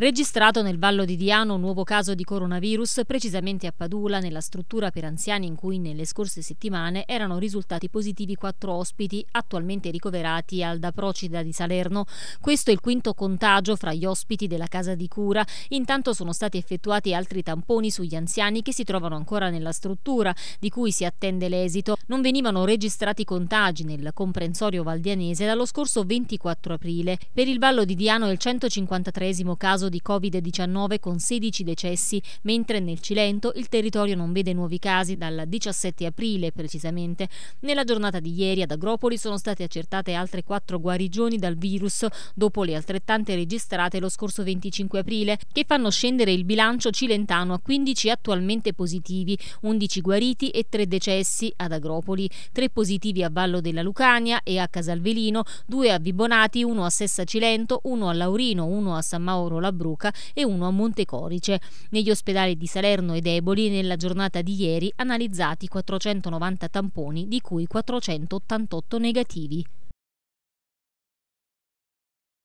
Registrato nel Vallo di Diano un nuovo caso di coronavirus, precisamente a Padula, nella struttura per anziani in cui nelle scorse settimane erano risultati positivi quattro ospiti attualmente ricoverati al Da Procida di Salerno. Questo è il quinto contagio fra gli ospiti della casa di cura. Intanto sono stati effettuati altri tamponi sugli anziani che si trovano ancora nella struttura, di cui si attende l'esito. Non venivano registrati contagi nel comprensorio valdianese dallo scorso 24 aprile. Per il Vallo di Diano è il 153 caso caso di Covid-19 con 16 decessi, mentre nel Cilento il territorio non vede nuovi casi dal 17 aprile precisamente. Nella giornata di ieri ad Agropoli sono state accertate altre 4 guarigioni dal virus, dopo le altrettante registrate lo scorso 25 aprile, che fanno scendere il bilancio cilentano a 15 attualmente positivi, 11 guariti e 3 decessi ad Agropoli, 3 positivi a Vallo della Lucania e a Casalvelino, 2 a Vibonati, 1 a Sessa Cilento, 1 a Laurino, 1 a San Mauro Labrador, Bruca e uno a Montecorice. Negli ospedali di Salerno e Deboli nella giornata di ieri analizzati 490 tamponi di cui 488 negativi.